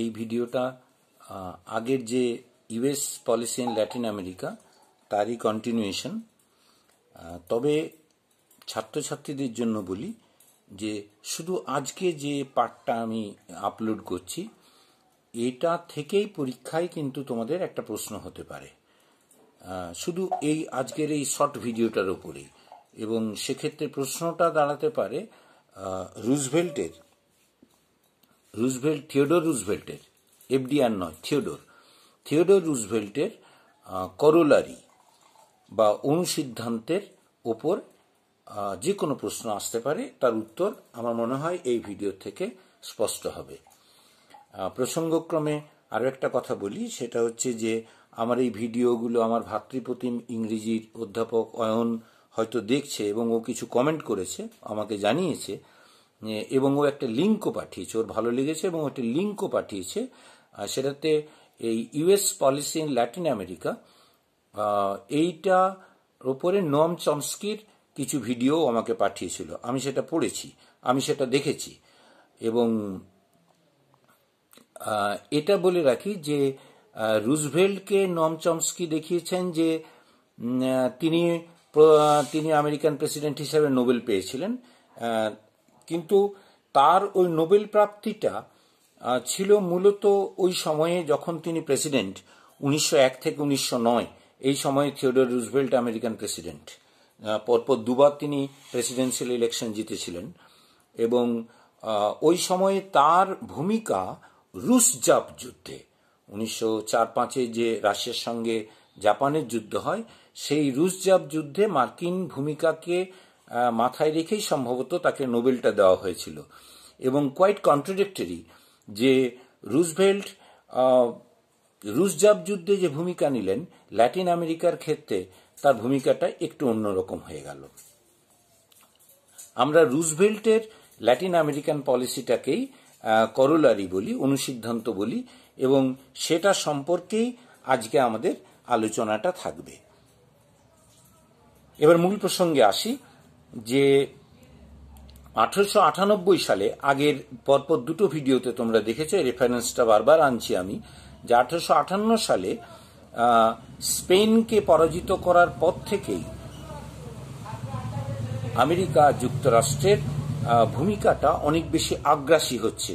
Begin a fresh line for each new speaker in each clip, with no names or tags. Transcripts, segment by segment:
এই ভিডিওটা আগের যে US policy in Latin America তারই কন্টিনিউয়েশন তবে ছাত্রছাত্রীদের জন্য বলি যে শুধু আজকে যে পার্টটা আমি আপলোড করছি এটা থেকেই পরীক্ষায় কিন্তু তোমাদের একটা প্রশ্ন হতে পারে শুধু এই আজকের এই শর্ট ভিডিওটার ওপরেই এবং সেক্ষেত্রে প্রশ্নটা দাঁড়াতে পারে রুজভেল্টের রুজভেল্ট থিওডোর রুজভেল্টের এফডিআর নয় থিওডোর থিওডোর রুজভেল্টের করোলারি বা অনুসিদ্ধান্তের ওপর যে কোনো প্রশ্ন আসতে পারে তার উত্তর আমার মনে হয় এই ভিডিও থেকে স্পষ্ট হবে প্রসঙ্গক্রমে আরও একটা কথা বলি সেটা হচ্ছে যে আমার এই ভিডিওগুলো আমার ভাতৃপ্রতিম ইংরেজির অধ্যাপক অয়ন হয়তো দেখছে এবং ও কিছু কমেন্ট করেছে আমাকে জানিয়েছে এবং ও একটা লিঙ্কও পাঠিয়েছে ওর ভালো লেগেছে এবং একটা লিঙ্কও পাঠিয়েছে সেটাতে এই US policy in Latin America এইটা ওপরে নম চমস্কির কিছু ভিডিও আমাকে পাঠিয়েছিল আমি সেটা পড়েছি আমি সেটা দেখেছি এবং এটা বলে রাখি যে রুজভেল্টকে নম চমস্কি দেখিয়েছেন যে তিনি তিনি আমেরিকান প্রেসিডেন্ট হিসাবে নোবেল পেয়েছিলেন কিন্তু তার ওই নোবেল প্রাপ্তিটা ছিল মূলত ওই সময়ে যখন তিনি প্রেসিডেন্ট উনিশশো এক থেকে উনিশশো নয় এই সময়ে থিওডোর রুজভেল্ট আমেরিকান প্রেসিডেন্ট পরপর দুবার তিনি প্রেসিডেন্সিয়াল ইলেকশন জিতেছিলেন এবং ওই সময়ে তার ভূমিকা রুশ জাপ যুদ্ধে উনিশশো চার পাঁচে যে রাশিয়ার সঙ্গে জাপানের যুদ্ধ হয় সেই রুশ জাপ যুদ্ধে মার্কিন ভূমিকাকে মাথায় রেখেই সম্ভবত তাকে নোবেলটা দেওয়া হয়েছিল এবং কোয়াইট কন্ট্রোডিক্টরি যে রুজভেল্ট রুশজাব যুদ্ধে যে ভূমিকা নিলেন ল্যাটিন আমেরিকার ক্ষেত্রে তার ভূমিকাটা একটু অন্যরকম হয়ে গেল আমরা রুজভেল্টের ল্যাটিন আমেরিকান পলিসিটাকেই করোলারি বলি অনুসিদ্ধান্ত বলি এবং সেটা সম্পর্কেই আজকে আমাদের আলোচনাটা থাকবে এবার মূল প্রসঙ্গে আসি যে আঠারোশো আটানব্বই সালে আগের পরপর দুটো ভিডিওতে তোমরা দেখেছো রেফারেন্সটা বারবার আনছি আমি যে আঠারোশো আটান্ন সালে স্পেনকে পরাজিত করার পর থেকেই আমেরিকা যুক্তরাষ্ট্রের ভূমিকাটা অনেক বেশি আগ্রাসী হচ্ছে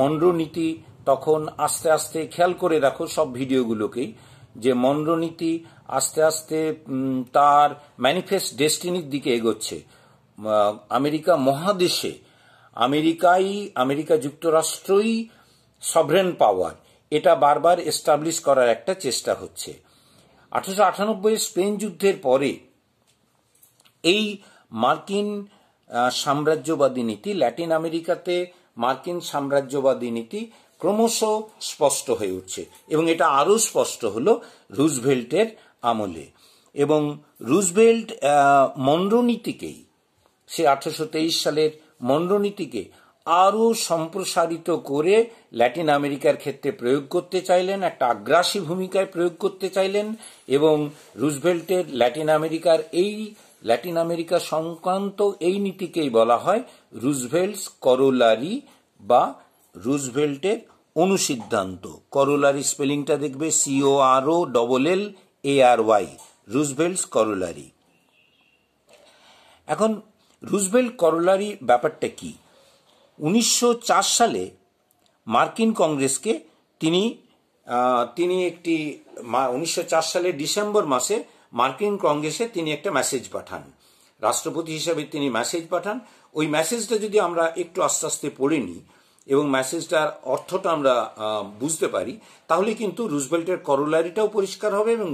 মন্দ্রনীতি তখন আস্তে আস্তে খেয়াল করে রাখো সব ভিডিওগুলোকেই যে মন্দ্রনীতি আস্তে আস্তে তার ম্যানিফেস্ট ডেস্টিনির দিকে এগোচ্ছে আমেরিকা মহাদেশে আমেরিকাই আমেরিকা যুক্তরাষ্ট্রই সভরেন পাওয়ার এটা বারবার এস্টাবলিশ করার একটা চেষ্টা হচ্ছে আঠারোশো আটানব্বই স্পেন যুদ্ধের পরে এই মার্কিন সাম্রাজ্যবাদী নীতি ল্যাটিন আমেরিকাতে মার্কিন সাম্রাজ্যবাদী নীতি ক্রমশ স্পষ্ট হয়ে উঠছে এবং এটা আরও স্পষ্ট হল রুজভেল্টের আমলে এবং রুজবেল্ট মন্ডনীতিকেই সে আঠারোশো সালের মন্ড্রনীতিকে আরও সম্প্রসারিত করে ল্যাটিন আমেরিকার ক্ষেত্রে প্রয়োগ করতে চাইলেন একটা আগ্রাসী ভূমিকায় প্রয়োগ করতে চাইলেন এবং রুজভেল্টের ল্যাটিন আমেরিকার এই ল্যাটিন আমেরিকা সংক্রান্ত এই নীতিকেই বলা হয় রুজভেল্টস করোলারি বা রুজভেল্টের অনুসিদ্ধান্ত করোলারি স্পেলিংটা দেখবে C O R O double L R Y Roosevelt's corollary এখন রুজভেল্ট করোলারি ব্যাপারটা কি উনিশশো সালে মার্কিন কংগ্রেসকে তিনি তিনি একটি উনিশশো সালে ডিসেম্বর মাসে মার্কিন কংগ্রেসে তিনি একটা মেসেজ পাঠান রাষ্ট্রপতি হিসেবে তিনি মেসেজ পাঠান ওই মেসেজটা যদি আমরা একটু আস্তে আস্তে পড়ে নিই এবং ম্যাসেজটার অর্থটা আমরা বুঝতে পারি তাহলে কিন্তু রুজবেল্টের করোলারিটাও পরিষ্কার হবে এবং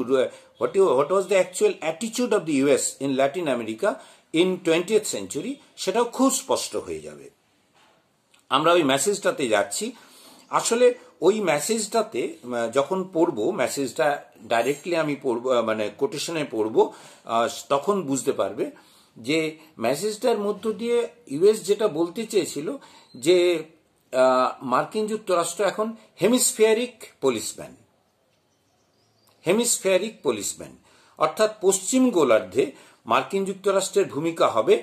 what what was the actual অ্যাটিচিউড of the US in Latin America in twentieth century সেটাও খুব স্পষ্ট হয়ে যাবে আমরা ওই মেসেজটাতে যাচ্ছি আসলে ওই মেসেজটাতে যখন পড়ব মেসেজটা ডাইরেক্টলি আমি পড়ব মানে কোটেশনে পড়ব তখন বুঝতে পারবে যে মেসেজটার মধ্য দিয়ে ইউএস যেটা বলতে চেয়েছিল যে মার্কিন যুক্তরাষ্ট্র এখন হেমিসফেয়ারিক পুলিশম্যান হেমিসফিয়ারিক পুলিশম্যান অর্থাৎ পশ্চিম গোলার্ধে মার্কিন যুক্তরাষ্ট্রের ভূমিকা হবে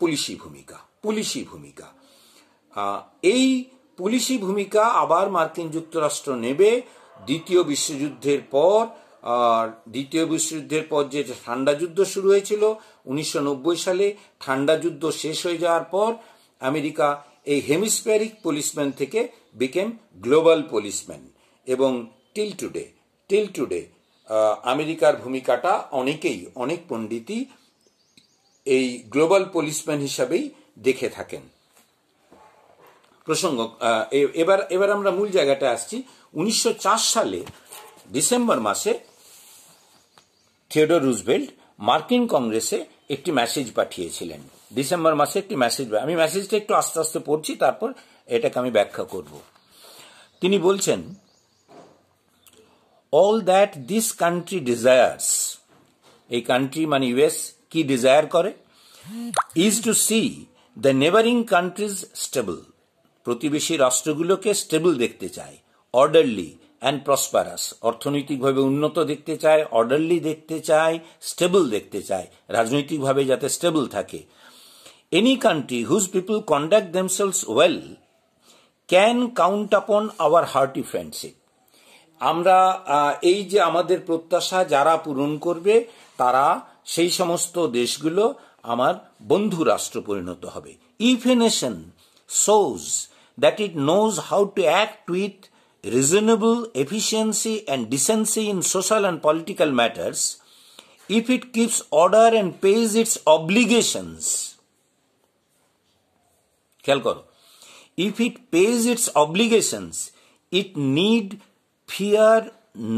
পুলিশি ভূমিকা পুলিশি ভূমিকা এই পুলিশি ভূমিকা আবার মার্কিন যুক্তরাষ্ট্র নেবে দ্বিতীয় বিশ্বযুদ্ধের পর দ্বিতীয় বিশ্বযুদ্ধের পর যে ঠান্ডা যুদ্ধ শুরু হয়েছিল উনিশশো সালে ঠান্ডা যুদ্ধ শেষ হয়ে যাওয়ার পর আমেরিকা এই হেমিস্পেরিক পুলিশম্যান থেকে বিকেম গ্লোবাল পুলিশম্যান এবং টিল টুডে টিল টুডে আমেরিকার ভূমিকাটা অনেকেই অনেক পণ্ডিতই এই গ্লোবাল পুলিশম্যান হিসাবেই দেখে থাকেন প্রসঙ্গ এবার এবার আমরা মূল জায়গাটা আসছি উনিশশো সালে ডিসেম্বর মাসে থিওডর রুজবেল্ট মার্কিন কংগ্রেসে একটি মেসেজ পাঠিয়েছিলেন ডিসেম্বর মাসে একটি মেসেজ আমি মেসেজটা একটু আস্তে আস্তে পড়ছি তারপর এটাকে আমি ব্যাখ্যা করব তিনি বলছেন all that this country desires এই কান্ট্রি মানে ইউএস কি ডিজায়ার করে is to see the neighbouring countries stable প্রতিবেশী রাষ্ট্রগুলোকে স্টেবল দেখতে চায় অর্ডারলি অ্যান্ড প্রসপারাস অর্থনৈতিকভাবে উন্নত দেখতে চায় অর্ডারলি দেখতে চায় স্টেবল দেখতে চায় রাজনৈতিকভাবে যাতে স্টেবল থাকে Any country whose people conduct themselves well can count upon our hearty friendship. আমরা এই যে আমাদের প্রত্যাশা যারা পূরণ করবে তারা সেই সমস্ত দেশগুলো আমার বন্ধু রাষ্ট্র পরিণত হবে if a nation shows that it knows how to act with reasonable efficiency and decency in social and political matters if it keeps order and pays its obligations খেয়াল করো if it pays its obligations it need fear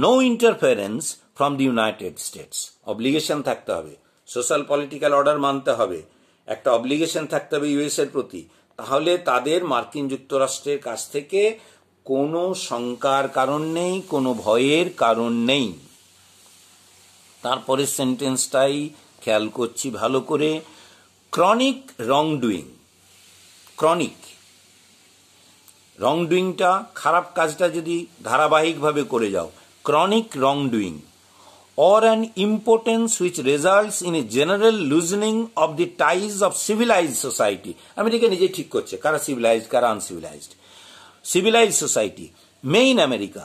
no interference from the United States obligation থাকতে হবে social political order মানতে হবে একটা obligation থাকতে হবে ইউএসের প্রতি তাহলে তাদের মার্কিন যুক্তরাষ্ট্রের কাছ থেকে কোনো শঙ্কার কারণ নেই কোনো ভয়ের কারণ নেই তারপরে সেন্টেন্সটাই খেয়াল করছি ভালো করে chronic wrong doing chronic wrong ডুইংটা খারাপ কাজটা যদি ধারাবাহিকভাবে করে যাও chronic wrong doing or an impotence which results in a general loosening of the ties of civilized society America নিজে ঠিক করছে কারা সিভিলাইজড কারা uncivilized civilize society main America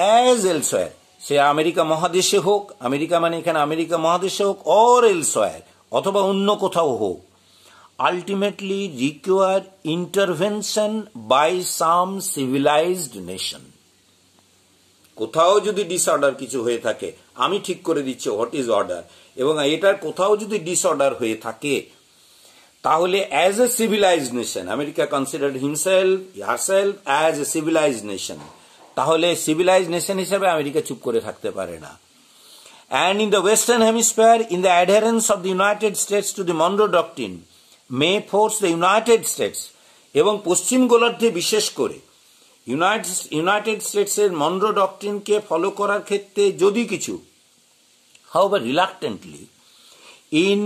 as elsewhere সে আমেরিকা মহাদেশে হোক আমেরিকা মানে এখানে আমেরিকা মহাদেশে হোক অর এলসোয়ার অথবা অন্য কোথাও হোক ultimately require intervention by some civilized nation. কোথাও যদি ডিসঅর্ডার কিছু হয়ে থাকে আমি ঠিক করে দিচ্ছি হোয়াট ইজ অর্ডার এবং এটার কোথাও যদি ডিসঅর্ডার হয়ে থাকে তাহলে as a civilize nation America consider himself yourself as a civilize nation তাহলে সিভিলাইজ নেশন হিসেবে আমেরিকা চুপ করে থাকতে পারে না and in the western hemisphere in the adherence of the United States to the Monroe doctrine may force the United States এবং পশ্চিম গোলার্ধে বিশেষ করে ইউনাইটেড ইউনাইটেড স্টেটসের মন্ড্রো ডকট্রিনকে ফলো করার ক্ষেত্রে যদি কিছু বা reluctantly in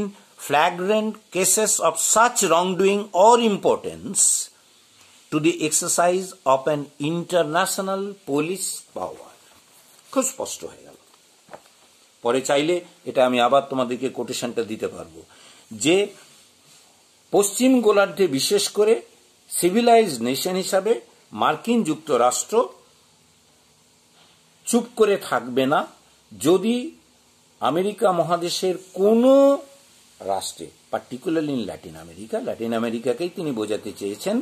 cases of such wrong doing or importance to the exercise of an international police power খুব স্পষ্ট হয়ে গেল পরে চাইলে এটা আমি আবার তোমাদেরকে কোটেশনটা দিতে পারবো যে পশ্চিম গোলার্ধে বিশেষ করে সিভিলাইজ নেশন হিসাবে মার্কিন যুক্তরাষ্ট্র চুপ করে থাকবে না যদি আমেরিকা মহাদেশের কোনো রাষ্ট্রে particularly in Latin America Latin আমেরিকাকেই তিনি বোঝাতে চেয়েছেন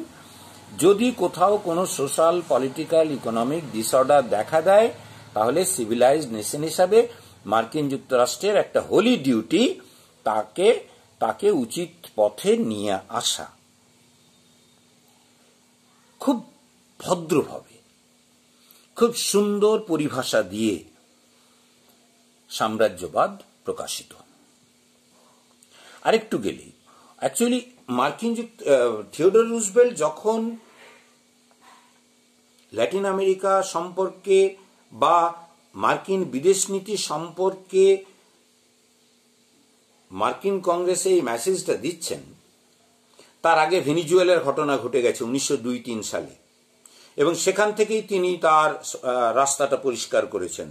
যদি কোথাও কোনো সোশ্যাল পলিটিক্যাল ইকোনমিক ডিসঅর্ডার দেখা দেয় তাহলে সিভিলাইজড নেশন হিসাবে মার্কিন যুক্তরাষ্ট্রের একটা হোলি ডিউটি তাকে তাকে উচিত পথে নিয়ে আসা খুব ভদ্রভাবে খুব সুন্দর পরিভাষা দিয়ে সাম্রাজ্যবাদ প্রকাশিত আরেকটু গেলে অ্যাকচুয়ালি মার্কিন থিওডর রুজবেল যখন ল্যাটিন আমেরিকা সম্পর্কে বা মার্কিন বিদেশ নীতি সম্পর্কে মার্কিন কংগ্রেসে এই মেসেজটা দিচ্ছেন তার আগে ভেনিজুয়েলের ঘটনা ঘটে গেছে উনিশশো দুই তিন সালে এবং সেখান থেকেই তিনি তার রাস্তাটা পরিষ্কার করেছেন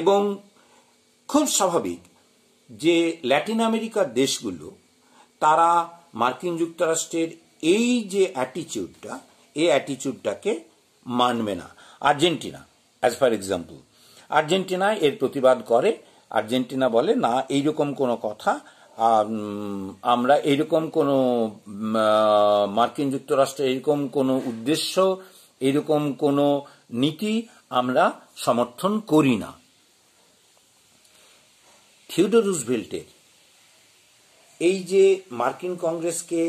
এবং খুব স্বাভাবিক যে ল্যাটিন আমেরিকার দেশগুলো তারা মার্কিন যুক্তরাষ্ট্রের এই যে অ্যাটিচিউডটা এই অ্যাটিচিউডটাকে মানবে না Argentina as for example Argentina এর প্রতিবাদ করে আর্জেন্টিনা বলে না এইরকম কোনো কথা আমরা এরকম কোনো মার্কিন যুক্তরাষ্ট্রে এরকম কোনো উদ্দেশ্য এরকম কোনো নীতি আমরা সমর্থন করি না থিওডর রুজভেল্টের এই যে মার্কিন কংগ্রেসকে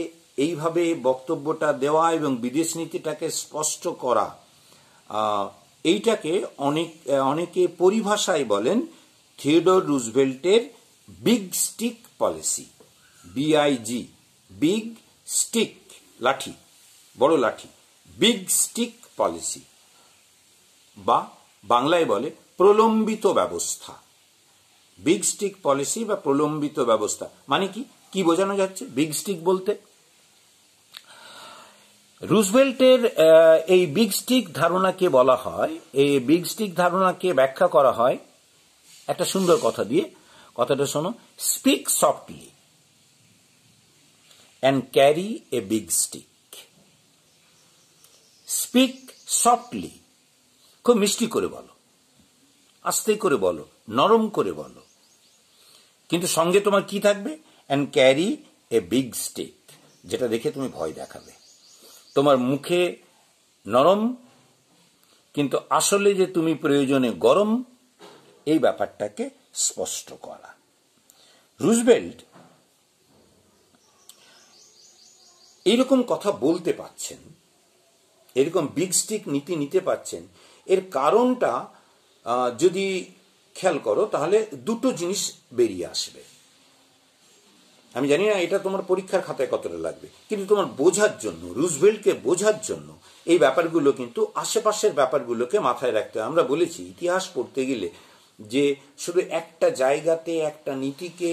এইভাবে বক্তব্যটা দেওয়া এবং বিদেশ নীতিটাকে স্পষ্ট করা এইটাকে অনেক অনেকে পরিভাষায় বলেন থিওডোর রুজভেল্টের big stick policy B I G big stick লাঠি বড় লাঠি বিগ স্টিক পলিসি বা বাংলায় বলে প্রলম্বিত ব্যবস্থা বিগ স্টিক পলিসি বা প্রলম্বিত ব্যবস্থা মানে কি কি বোঝানো যাচ্ছে বিগ স্টিক বলতে রুজভেল্টের এই বিগ স্টিক ধারণাকে বলা হয় এই বিগ স্টিক ধারণাকে ব্যাখ্যা করা হয় একটা সুন্দর কথা দিয়ে কথাটা শোনো speak softly and carry a big stick speak softly খুব মিষ্টি করে বলো আস্তে করে বলো নরম করে বলো কিন্তু সঙ্গে তোমার কি থাকবে and carry a big stick যেটা দেখে তুমি ভয় দেখাবে তোমার মুখে নরম কিন্তু আসলে যে তুমি প্রয়োজনে গরম এই ব্যাপারটাকে স্পষ্ট করা রুজবেল্ট এইরকম কথা বলতে পারছেন এরকম বিগ স্টিক নীতি নিতে পারছেন এর কারণটা যদি খেয়াল করো তাহলে দুটো জিনিস বেরিয়ে আসবে আমি জানি না এটা তোমার পরীক্ষার খাতায় কতটা লাগবে কিন্তু তোমার বোঝার জন্য রুজভেল্টকে বোঝার জন্য এই ব্যাপারগুলো কিন্তু আশেপাশের ব্যাপারগুলোকে মাথায় রাখতে আমরা বলেছি ইতিহাস পড়তে গেলে যে শুধু একটা জায়গাতে একটা নীতিকে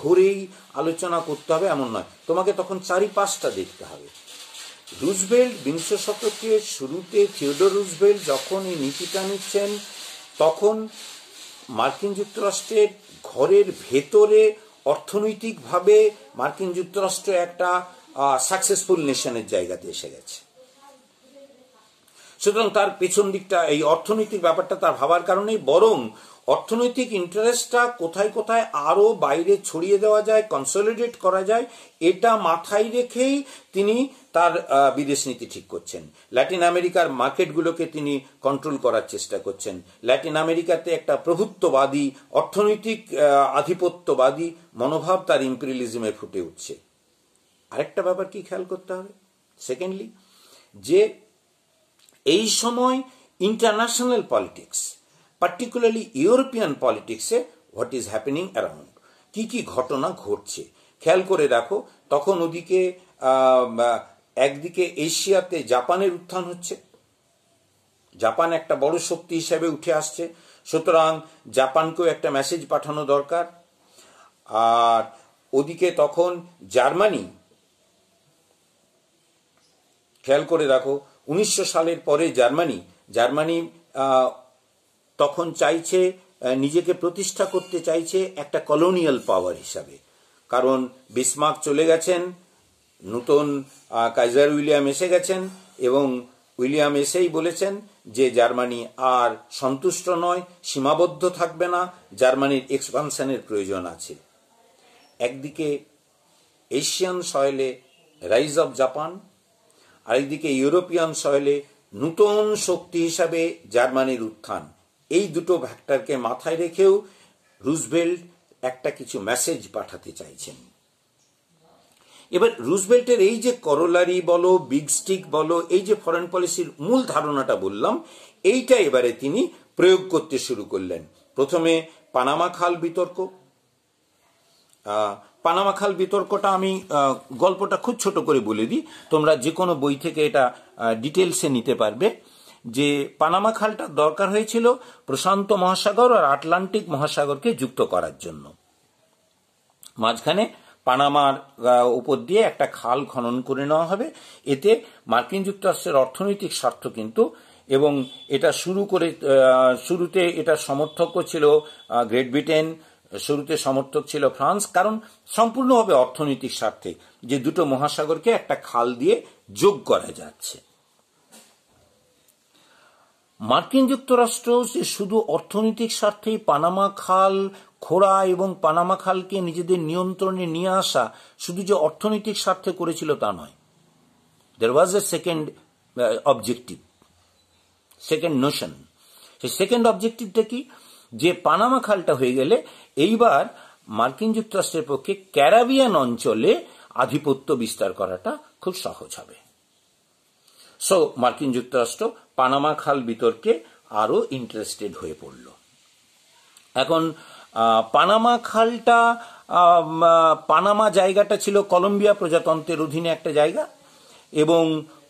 ধরেই আলোচনা করতে হবে এমন নয় তোমাকে তখন চারিপাশটা দেখতে হবে রুজবেল্ট বিংশ শতকের শুরুতে থিওডোর রুজবেল্ট যখন এই নীতিটা নিচ্ছেন তখন মার্কিন যুক্তরাষ্ট্রের ঘরের ভেতরে অর্থনৈতিকভাবে মার্কিন যুক্তরাষ্ট্র একটা সাকসেসফুল নেশনের জায়গাতে এসে গেছে সুতরাং তার পেছন দিকটা এই অর্থনৈতিক ব্যাপারটা তার ভাবার কারণেই বরং অর্থনৈতিক ইন্টারেস্টটা কোথায় কোথায় আরও বাইরে ছড়িয়ে দেওয়া যায় কনসলিডেট করা যায় এটা মাথায় রেখেই তিনি তার বিদেশ নীতি ঠিক করছেন ল্যাটিন আমেরিকার মার্কেটগুলোকে তিনি কন্ট্রোল করার চেষ্টা করছেন ল্যাটিন আমেরিকাতে একটা প্রভুত্ববাদী অর্থনৈতিক আধিপত্যবাদী মনোভাব তার ইম্পেরিয়ালিজমে ফুটে উঠছে আরেকটা ব্যাপার কি খেয়াল করতে হবে সেকেন্ডলি যে এই সময় ইন্টারন্যাশনাল পলিটিক্স পার্টিকুলারলি ইউরোপিয়ান পলিটিক্সে হোয়াট ইজ হ্যাপেনিং অ্যারাউন্ড কি কি ঘটনা ঘটছে খেয়াল করে রাখো তখন ওদিকে একদিকে এশিয়াতে জাপানের উত্থান হচ্ছে জাপান একটা বড় শক্তি হিসেবে উঠে আসছে সুতরাং জাপানকেও একটা মেসেজ পাঠানো দরকার আর ওদিকে তখন জার্মানি খেয়াল করে রাখো উনিশশো সালের পরে জার্মানি জার্মানি তখন চাইছে নিজেকে প্রতিষ্ঠা করতে চাইছে একটা কলোনিয়াল পাওয়ার হিসাবে কারণ বিসমার্ক চলে গেছেন নতুন কাইজার উইলিয়াম এসে গেছেন এবং উইলিয়াম এসেই বলেছেন যে জার্মানি আর সন্তুষ্ট নয় সীমাবদ্ধ থাকবে না জার্মানির এক্সপানশনের প্রয়োজন আছে একদিকে এশিয়ান সয়েলে রাইজ অব জাপান আরেকদিকে ইউরোপিয়ান সয়েলে নূতন শক্তি হিসাবে জার্মানির উত্থান এই দুটো ভ্যাক্টরকে মাথায় রেখেও রুজভেল্ট একটা কিছু মেসেজ পাঠাতে চাইছেন এবার রুজভেল্টের এই যে করোলারি বলো বিগ স্টিক বলো এই যে ফরেন পলিসির মূল ধারণাটা বললাম এইটা এবারে তিনি প্রয়োগ করতে শুরু করলেন প্রথমে পানামা খাল বিতর্ক পানামা খাল বিতর্কটা আমি গল্পটা খুব ছোট করে বলে দিই তোমরা যে কোনো বই থেকে এটা ডিটেলসে নিতে পারবে যে পানামা খালটা দরকার হয়েছিল প্রশান্ত মহাসাগর আর আটলান্টিক মহাসাগরকে যুক্ত করার জন্য মাঝখানে পানামার উপর দিয়ে একটা খাল খনন করে নেওয়া হবে এতে মার্কিন যুক্তরাষ্ট্রের অর্থনৈতিক স্বার্থ কিন্তু এবং এটা শুরু করে শুরুতে এটা সমর্থকও ছিল গ্রেট ব্রিটেন শুরুতে সমর্থক ছিল ফ্রান্স কারণ সম্পূর্ণভাবে অর্থনৈতিক স্বার্থে যে দুটো মহাসাগরকে একটা খাল দিয়ে যোগ করা যাচ্ছে মার্কিন যুক্তরাষ্ট্র যে শুধু অর্থনৈতিক স্বার্থেই পানামা খাল খোড়া এবং পানামা খালকে নিজেদের নিয়ন্ত্রণে নিয়ে আসা শুধু যে অর্থনৈতিক স্বার্থে করেছিল তা নয় there was a second objective second notion সেই সেকেন্ড অবজেক্টিভটা কি যে পানামা খালটা হয়ে গেলে এইবার মার্কিন যুক্তরাষ্ট্রের পক্ষে ক্যারাবিয়ান অঞ্চলে আধিপত্য বিস্তার করাটা খুব সহজ হবে সো মার্কিন যুক্তরাষ্ট্র পানামা খাল বিতর্কে আরো ইন্টারেস্টেড হয়ে পড়ল এখন পানামা খালটা পানামা জায়গাটা ছিল কলম্বিয়া প্রজাতন্ত্রের অধীনে একটা জায়গা এবং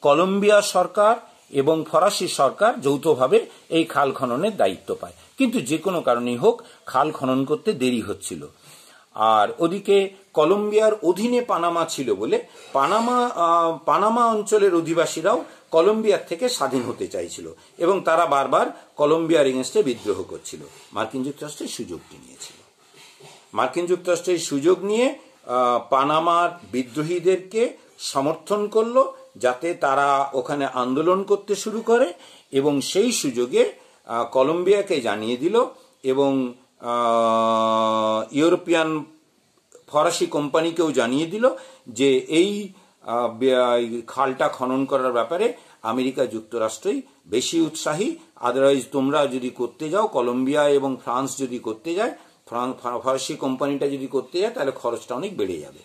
কলম্বিয়া সরকার এবং ফরাসি সরকার যৌথভাবে এই খাল খননের দায়িত্ব পায় কিন্তু যে কোনো কারণেই হোক খাল খনন করতে দেরি হচ্ছিল আর ওদিকে কলম্বিয়ার অধীনে পানামা ছিল বলে পানামা পানামা অঞ্চলের অধিবাসীরাও কলম্বিয়ার থেকে স্বাধীন হতে চাইছিল এবং তারা বারবার কলম্বিয়ার এগেনস্টে বিদ্রোহ করছিল মার্কিন যুক্তরাষ্ট্রের সুযোগটি নিয়েছিল মার্কিন যুক্তরাষ্ট্রের সুযোগ নিয়ে পানামার বিদ্রোহীদেরকে সমর্থন করল যাতে তারা ওখানে আন্দোলন করতে শুরু করে এবং সেই সুযোগে কলম্বিয়াকে জানিয়ে দিল এবং ইউরোপিয়ান ফরাসি কোম্পানিকেও জানিয়ে দিল যে এই খালটা খনন করার ব্যাপারে আমেরিকা যুক্তরাষ্ট্রই বেশি উৎসাহী আদারওয়াইজ তোমরা যদি করতে যাও কলম্বিয়া এবং ফ্রান্স যদি করতে যায় ফরাসি কোম্পানিটা যদি করতে যায় তাহলে খরচটা অনেক বেড়ে যাবে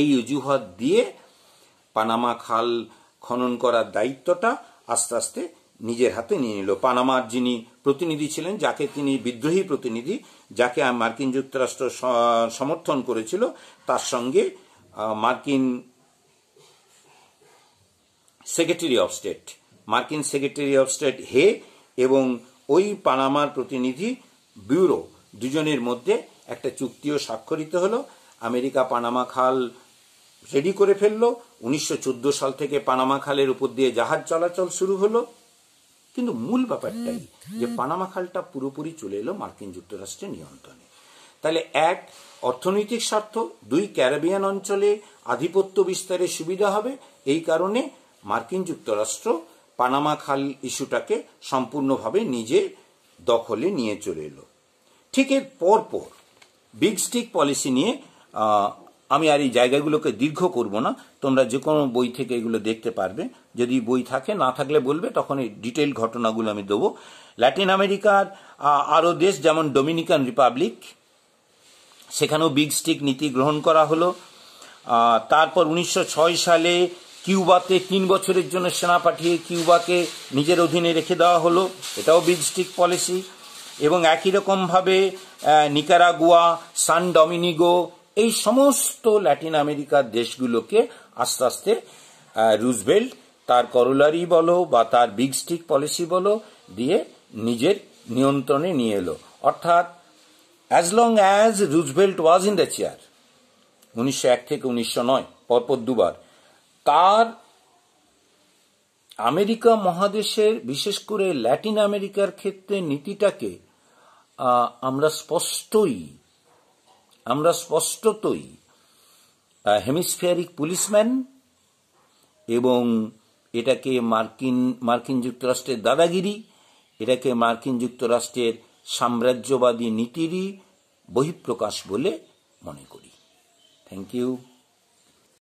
এই অজুহাত দিয়ে পানামা খাল খনন করার দায়িত্বটা আস্তে আস্তে নিজের হাতে নিয়ে নিল পানামার যিনি প্রতিনিধি ছিলেন যাকে তিনি বিদ্রোহী প্রতিনিধি যাকে মার্কিন যুক্তরাষ্ট্র সমর্থন করেছিল তার সঙ্গে মার্কিন সেক্রেটারি অফ স্টেট মার্কিন সেক্রেটারি অফ স্টেট হে এবং ওই পানামার প্রতিনিধি ব্যুরো দুজনের মধ্যে একটা চুক্তিও স্বাক্ষরিত হলো আমেরিকা পানামা খাল রেডি করে ফেললো উনিশশো সাল থেকে পানামা খালের উপর দিয়ে জাহাজ চলাচল শুরু হলো কিন্তু মূল ব্যাপারটাই যে পানামা খালটা পুরোপুরি চলে এলো মার্কিন যুক্তরাষ্ট্রের নিয়ন্ত্রণে তাহলে এক অর্থনৈতিক স্বার্থ দুই ক্যারেবিয়ান অঞ্চলে আধিপত্য বিস্তারে সুবিধা হবে এই কারণে মার্কিন যুক্তরাষ্ট্র পানামা খাল ইস্যুটাকে সম্পূর্ণভাবে নিজে দখলে নিয়ে চলে এলো ঠিক এর পরপর বিগ স্টিক পলিসি নিয়ে আমি আর এই জায়গাগুলোকে দীর্ঘ করব না তোমরা যে কোনো বই থেকে এগুলো দেখতে পারবে যদি বই থাকে না থাকলে বলবে তখন এই ডিটেল ঘটনাগুলো আমি দেবো ল্যাটিন আমেরিকার আরও দেশ যেমন ডোমিনিকান রিপাবলিক সেখানেও বিগ স্টিক নীতি গ্রহণ করা হলো তারপর উনিশশো সালে কিউবাতে তিন বছরের জন্য সেনা পাঠিয়ে কিউবাকে নিজের অধীনে রেখে দেওয়া হলো এটাও বিগ স্টিক পলিসি এবং একই রকমভাবে নিকারাগুয়া সান ডমিনিগো এই সমস্ত ল্যাটিন আমেরিকার দেশগুলোকে আস্তে আস্তে রুজবেল্ট তার করোলারি বলো বা তার বিগ স্টিক পলিসি বলো দিয়ে নিজের নিয়ন্ত্রণে নিয়ে এলো অর্থাৎ as long as Roosevelt was in the chair উনিশশো এক থেকে উনিশশো নয় পরপর দুবার তার আমেরিকা মহাদেশের বিশেষ করে ল্যাটিন আমেরিকার ক্ষেত্রে নীতিটাকে আমরা স্পষ্টই আমরা স্পষ্টতই হেমিস্ফিয়ারিক পুলিশম্যান এবং এটাকে মার্কিন মার্কিন যুক্তরাষ্ট্রের দাদাগিরি এটাকে মার্কিন যুক্তরাষ্ট্রের সাম্রাজ্যবাদী নীতিরই বহিঃপ্রকাশ বলে মনে করি থ্যাংক ইউ